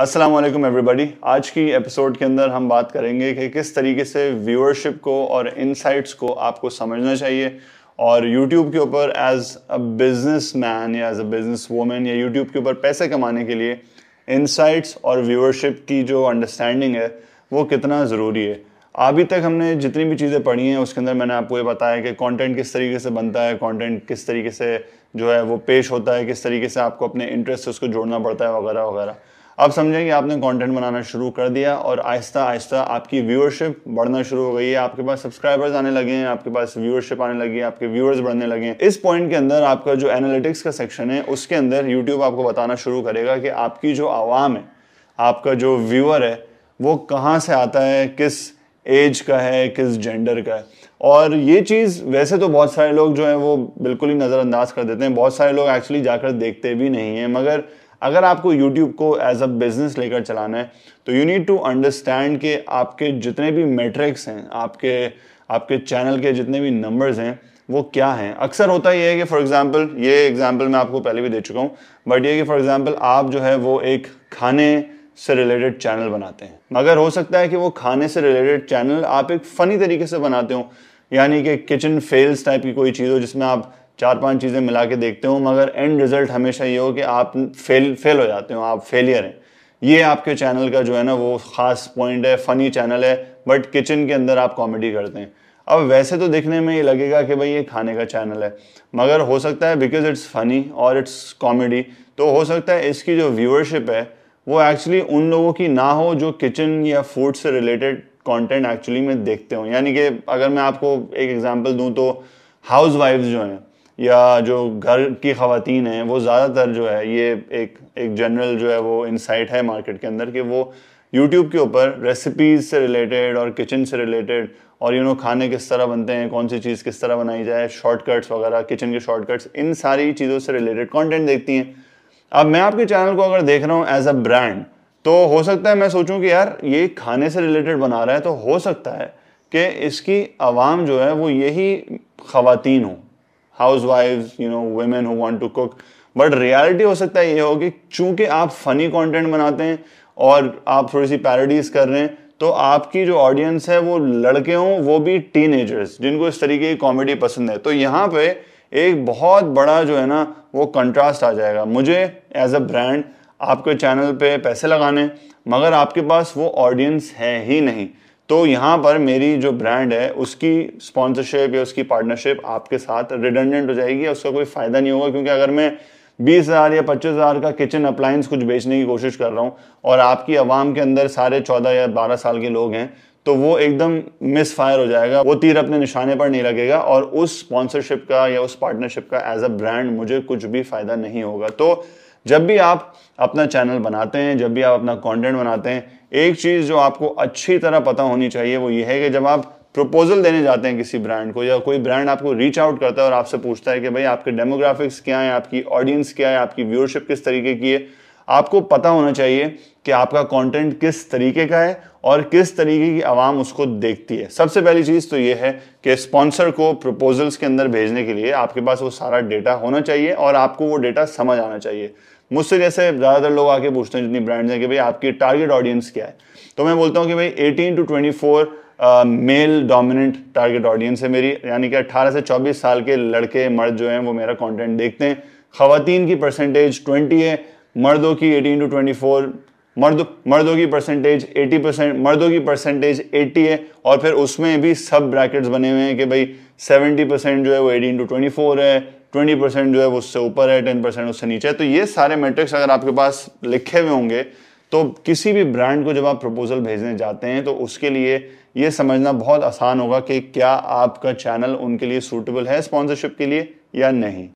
अस्सलाम वालेकुम एवरीबॉडी आज की एपिसोड के अंदर हम बात करेंगे कि किस तरीके से व्यूअरशिप को और इनसाइट्स को आपको समझना चाहिए और यूट्यूब के ऊपर एज अ बिजनेस मैन या एज अ बिजनेस वूमेन या यूट्यूब के ऊपर पैसे कमाने के लिए इनसाइट्स और व्यूअरशिप की जो अंडरस्टैंडिंग है वो कितना ज़रूरी है अभी तक हमने जितनी भी चीज़ें पढ़ी हैं उसके अंदर मैंने आपको ये बताया कि कंटेंट किस तरीके से बनता है कंटेंट किस तरीके से जो है वो पेश होता है किस तरीके से आपको अपने इंटरेस्ट से उसको जोड़ना पड़ता है वगैरह वगैरह अब समझें कि आपने कंटेंट बनाना शुरू कर दिया और आहिस्ता आहिस्ता आपकी व्यूअरशिप बढ़ना शुरू हो गई है आपके पास सब्सक्राइबर्स आने लगे हैं आपके पास व्यूअरशिप आने लगी है आपके व्यूअर्स बढ़ने लगे हैं इस पॉइंट के अंदर आपका जो एनालिटिक्स का सेक्शन है उसके अंदर यूट्यूब आपको बताना शुरू करेगा कि आपकी जो आवाम है आपका जो व्यूअर है वो कहाँ से आता है किस एज का है किस जेंडर का है और ये चीज़ वैसे तो बहुत सारे लोग जो हैं वो बिल्कुल ही नज़रअंदाज कर देते हैं बहुत सारे लोग एक्चुअली जाकर देखते भी नहीं हैं मगर अगर आपको यूट्यूब को एज अ बिजनेस लेकर चलाना है तो यू नीड टू अंडरस्टैंड कि आपके जितने भी मेट्रिक्स हैं आपके आपके चैनल के जितने भी नंबर्स हैं वो क्या हैं अक्सर होता ये है कि फॉर एग्जांपल ये एग्जांपल मैं आपको पहले भी दे चुका हूँ बट ये कि फॉर एग्जांपल आप जो है वो एक खाने से रिलेटेड चैनल बनाते हैं मगर हो सकता है कि वो खाने से रिलेटेड चैनल आप एक फ़नी तरीके से बनाते हो यानी कि किचन फेल्स टाइप की कोई चीज़ हो जिसमें आप चार पांच चीज़ें मिला के देखते हो मगर एंड रिजल्ट हमेशा ये हो कि आप फेल फेल हो जाते हो आप फेलियर हैं ये आपके चैनल का जो है ना वो ख़ास पॉइंट है फ़नी चैनल है बट किचन के अंदर आप कॉमेडी करते हैं अब वैसे तो देखने में ये लगेगा कि भाई ये खाने का चैनल है मगर हो सकता है बिकॉज इट्स फनी और इट्स कॉमेडी तो हो सकता है इसकी जो व्यूअरशिप है वो एक्चुअली उन लोगों की ना हो जो किचन या फूड से रिलेटेड कंटेंट एक्चुअली में देखते हो यानी कि अगर मैं आपको एक एग्जांपल दूं तो हाउस जो हैं या जो घर की खातन हैं वो ज़्यादातर जो है ये एक एक जनरल जो है वो इंसाइट है मार्केट के अंदर कि वो यूट्यूब के ऊपर रेसिपीज़ से रिलेटेड और किचन से रिलेटेड और यू नो खाने किस तरह बनते हैं कौन सी चीज़ किस तरह बनाई जाए शॉर्टकट्स वगैरह किचन के शॉर्टकट्स इन सारी चीज़ों से रिलेटेड कंटेंट देखती हैं अब मैं आपके चैनल को अगर देख रहा हूँ एज अ ब्रांड तो हो सकता है मैं सोचूं कि यार ये खाने से रिलेटेड बना रहा है तो हो सकता है कि इसकी आवाम जो है वो यही खातन हों housewife you know women who want to cook but reality हो सकता है ये हो कि चूंकि आप फनी कॉन्टेंट बनाते हैं और आप थोड़ी सी पैरडीज कर रहे हैं तो आपकी जो ऑडियंस है वो लड़के हों वो भी टीन जिनको इस तरीके की कॉमेडी पसंद है तो यहाँ पे एक बहुत बड़ा जो है ना वो कंट्रास्ट आ जाएगा मुझे एज अ ब्रांड आपके चैनल पे पैसे लगाने मगर आपके पास वो ऑडियंस है ही नहीं तो यहाँ पर मेरी जो ब्रांड है उसकी स्पॉन्सरशिप या उसकी पार्टनरशिप आपके साथ रिडेंडेंट हो जाएगी उसका कोई फ़ायदा नहीं होगा क्योंकि अगर मैं बीस हज़ार या पच्चीस हज़ार का किचन अप्लायंस कुछ बेचने की कोशिश कर रहा हूँ और आपकी आवाम के अंदर सारे चौदह या बारह साल के लोग हैं तो वो एकदम मिस फायर हो जाएगा वो तीर अपने निशाने पर नहीं लगेगा और उस स्पॉन्सरशिप का या उस पार्टनरशिप का एज अ ब्रांड मुझे कुछ भी फ़ायदा नहीं होगा तो जब भी आप अपना चैनल बनाते हैं जब भी आप अपना कंटेंट बनाते हैं एक चीज़ जो आपको अच्छी तरह पता होनी चाहिए वो ये है कि जब आप प्रपोजल देने जाते हैं किसी ब्रांड को या कोई ब्रांड आपको रीच आउट करता है और आपसे पूछता है कि भाई आपके डेमोग्राफिक्स क्या है आपकी ऑडियंस क्या है आपकी व्यूअरशिप किस तरीके की है आपको पता होना चाहिए कि आपका कंटेंट किस तरीके का है और किस तरीके की आवाम उसको देखती है सबसे पहली चीज़ तो ये है कि स्पॉन्सर को प्रपोजल्स के अंदर भेजने के लिए आपके पास वो सारा डेटा होना चाहिए और आपको वो डेटा समझ आना चाहिए मुझसे जैसे ज़्यादातर लोग आके पूछते हैं जितनी ब्रांड्स हैं कि भाई आपकी टारगेट ऑडियंस क्या है तो मैं बोलता हूँ कि भाई eighteen to twenty male dominant target audience है मेरी यानी कि 18 से 24 साल के लड़के मर्द जो हैं वो मेरा कंटेंट देखते हैं खातन की परसेंटेज 20 है मर्दों की 18 टू 24 मर्द मर्दों की परसेंटेज 80 परसेंट मर्दों की परसेंटेज 80 है और फिर उसमें भी सब ब्रैकेट्स बने हुए हैं कि भाई 70 परसेंट जो है वो 18 टू 24 है 20 परसेंट जो है वो उससे ऊपर है 10 परसेंट उससे नीचे है तो ये सारे मेट्रिक्स अगर आपके पास लिखे हुए होंगे तो किसी भी ब्रांड को जब आप प्रपोजल भेजने जाते हैं तो उसके लिए ये समझना बहुत आसान होगा कि क्या आपका चैनल उनके लिए सूटेबल है स्पॉन्सरशिप के लिए या नहीं